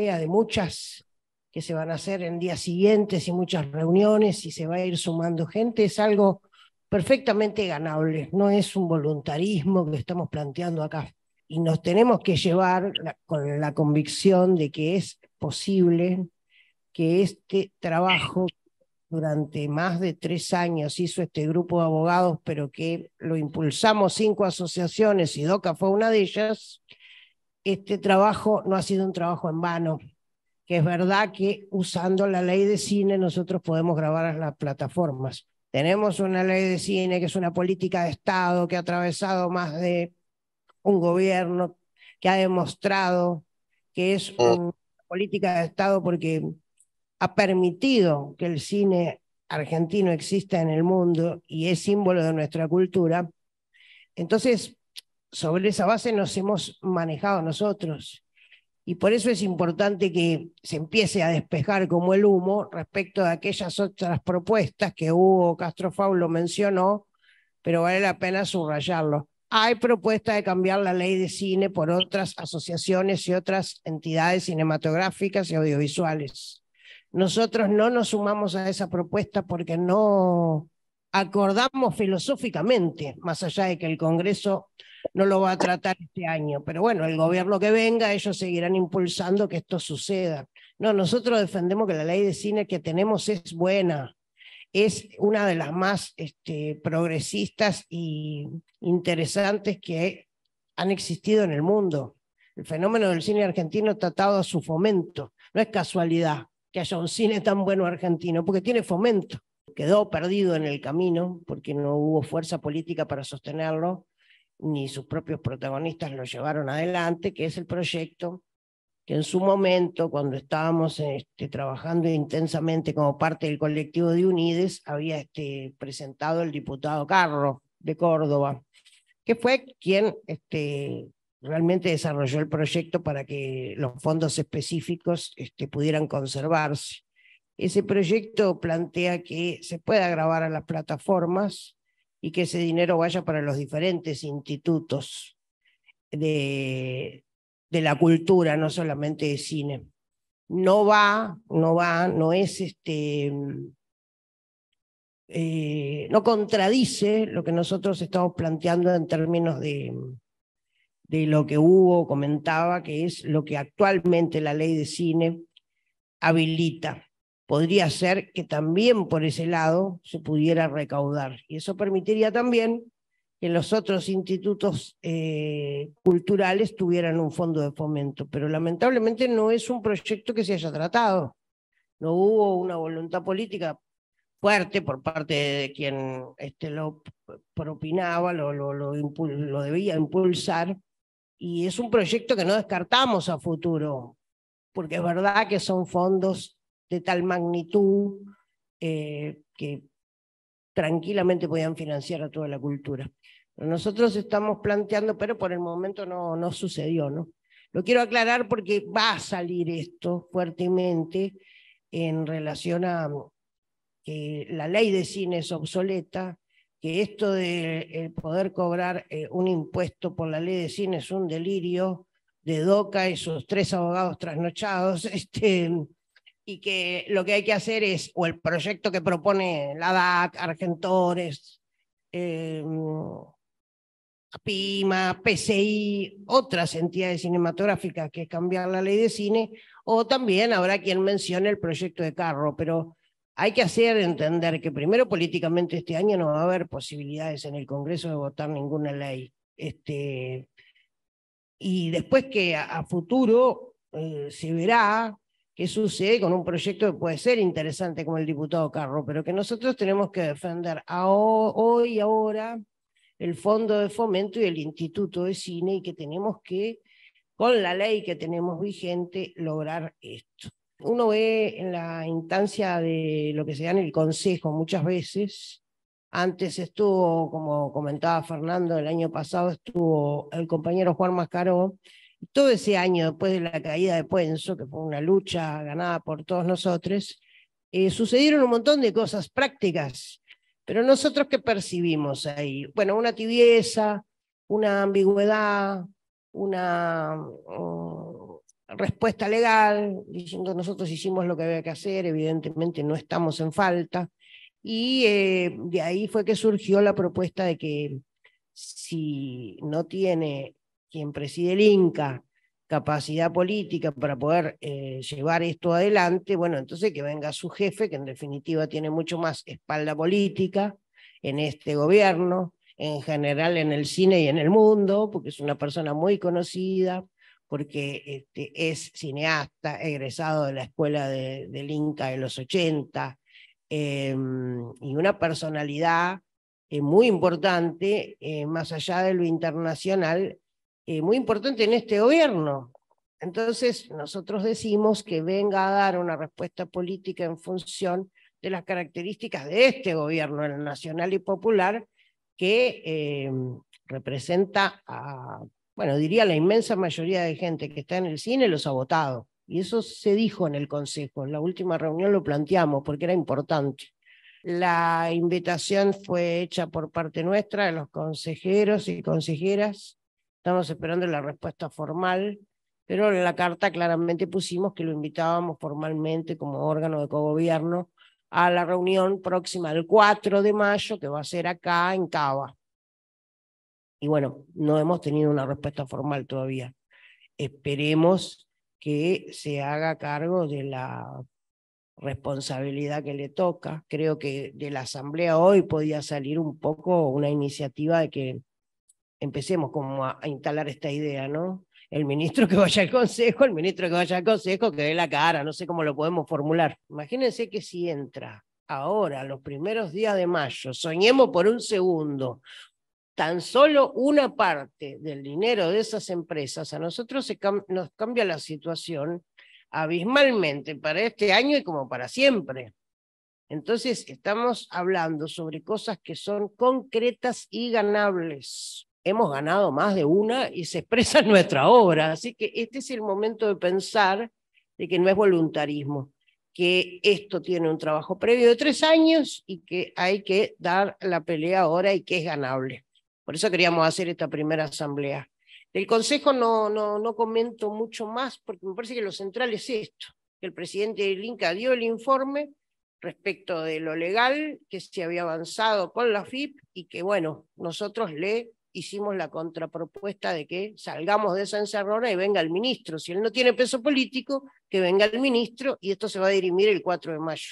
de muchas que se van a hacer en días siguientes y muchas reuniones y se va a ir sumando gente, es algo perfectamente ganable, no es un voluntarismo que estamos planteando acá. Y nos tenemos que llevar con la convicción de que es posible que este trabajo durante más de tres años hizo este grupo de abogados, pero que lo impulsamos cinco asociaciones y DOCA fue una de ellas, este trabajo no ha sido un trabajo en vano, que es verdad que usando la ley de cine nosotros podemos grabar las plataformas. Tenemos una ley de cine que es una política de Estado que ha atravesado más de un gobierno, que ha demostrado que es oh. una política de Estado porque ha permitido que el cine argentino exista en el mundo y es símbolo de nuestra cultura. Entonces, sobre esa base nos hemos manejado nosotros. Y por eso es importante que se empiece a despejar como el humo respecto de aquellas otras propuestas que Hugo Castro Faulo mencionó, pero vale la pena subrayarlo. Hay propuestas de cambiar la ley de cine por otras asociaciones y otras entidades cinematográficas y audiovisuales. Nosotros no nos sumamos a esa propuesta porque no acordamos filosóficamente, más allá de que el Congreso no lo va a tratar este año. Pero bueno, el gobierno que venga, ellos seguirán impulsando que esto suceda. No, nosotros defendemos que la ley de cine que tenemos es buena, es una de las más este, progresistas e interesantes que han existido en el mundo. El fenómeno del cine argentino tratado tratado a su fomento. No es casualidad que haya un cine tan bueno argentino, porque tiene fomento. Quedó perdido en el camino porque no hubo fuerza política para sostenerlo, ni sus propios protagonistas lo llevaron adelante, que es el proyecto que en su momento, cuando estábamos este, trabajando intensamente como parte del colectivo de UNIDES, había este, presentado el diputado Carro de Córdoba, que fue quien este, realmente desarrolló el proyecto para que los fondos específicos pudieran conservarse. Ese proyecto plantea que se pueda grabar a las plataformas y que ese dinero vaya para los diferentes institutos de, de la cultura, no solamente de cine. No va, no va, no es este. Eh, no contradice lo que nosotros estamos planteando en términos de, de lo que Hugo comentaba, que es lo que actualmente la ley de cine habilita podría ser que también por ese lado se pudiera recaudar. Y eso permitiría también que los otros institutos eh, culturales tuvieran un fondo de fomento, pero lamentablemente no es un proyecto que se haya tratado. No hubo una voluntad política fuerte por parte de quien este, lo propinaba, lo debía impulsar, y es un proyecto que no descartamos a futuro, porque es verdad que son fondos de tal magnitud eh, que tranquilamente podían financiar a toda la cultura. Nosotros estamos planteando, pero por el momento no, no sucedió, ¿no? Lo quiero aclarar porque va a salir esto fuertemente en relación a que eh, la ley de cine es obsoleta, que esto de poder cobrar eh, un impuesto por la ley de cine es un delirio de DOCA y sus tres abogados trasnochados, este, y que lo que hay que hacer es, o el proyecto que propone la DAC, Argentores, eh, PIMA, PCI, otras entidades cinematográficas, que es cambiar la ley de cine, o también habrá quien mencione el proyecto de Carro, pero hay que hacer entender que primero políticamente este año no va a haber posibilidades en el Congreso de votar ninguna ley. Este, y después que a, futuro eh, se verá que sucede con un proyecto que puede ser interesante como el diputado Carro, pero que nosotros tenemos que defender hoy hoy, ahora, el Fondo de Fomento y el Instituto de Cine y que tenemos que, con la ley que tenemos vigente, lograr esto. Uno ve en la instancia de lo que se da en el Consejo muchas veces, antes estuvo, como comentaba Fernando, el año pasado estuvo el compañero Juan Mascaró, todo ese año después de la caída de Puenzo, que fue una lucha ganada por todos nosotros, eh, sucedieron un montón de cosas prácticas, pero nosotros qué percibimos ahí? Bueno, una tibieza, una ambigüedad, una mm, respuesta legal, diciendo nosotros hicimos lo que había que hacer, evidentemente no estamos en falta, y eh, de ahí fue que surgió la propuesta de que si no tiene quien preside el Inca, capacidad política para poder eh, llevar esto adelante, bueno, entonces que venga su jefe, que en definitiva tiene mucho más espalda política en este gobierno, en general en el cine y en el mundo, porque es una persona muy conocida, porque este, es cineasta, egresado de la escuela del Inca de los 80, em, y una personalidad eh, muy importante, eh, más allá de lo internacional, eh, muy importante en este gobierno. Entonces, nosotros decimos que venga a dar una respuesta política en función de las características de este gobierno, nacional y popular, que eh, representa a, bueno, diría la inmensa mayoría de gente que está en el cine los ha votado. Y eso se dijo en el Consejo, en la última reunión lo planteamos porque era importante. La invitación fue hecha por parte nuestra, de los consejeros y consejeras, Estamos esperando la respuesta formal, pero en la carta claramente pusimos que lo invitábamos formalmente como órgano de cogobierno a la reunión próxima del 4 de mayo, que va a ser acá en Cava. Y bueno, no hemos tenido una respuesta formal todavía. Esperemos que se haga cargo de la responsabilidad que le toca. Creo que de la Asamblea hoy podía salir un poco una iniciativa de que empecemos como a, instalar esta idea, ¿no? El ministro que vaya al consejo, el ministro que vaya al consejo, que dé la cara, no sé cómo lo podemos formular. Imagínense que si entra ahora, los primeros días de mayo, soñemos por un segundo, tan solo una parte del dinero de esas empresas, a nosotros nos cambia la situación abismalmente para este año y como para siempre. Entonces, estamos hablando sobre cosas que son concretas y ganables hemos ganado más de una y se expresa en nuestra obra. Así que este es el momento de pensar de que no es voluntarismo, que esto tiene un trabajo previo de tres años y que hay que dar la pelea ahora y que es ganable. Por eso queríamos hacer esta primera asamblea. Del Consejo no, no, no comento mucho más porque me parece que lo central es esto, que el presidente del INCA dio el informe respecto de lo legal, que se había avanzado con la FIP y que, bueno, nosotros le hicimos la contrapropuesta de que salgamos de esa encerrona y venga el ministro. Si él no tiene peso político, que venga el ministro y esto se va a dirimir el 4 de mayo.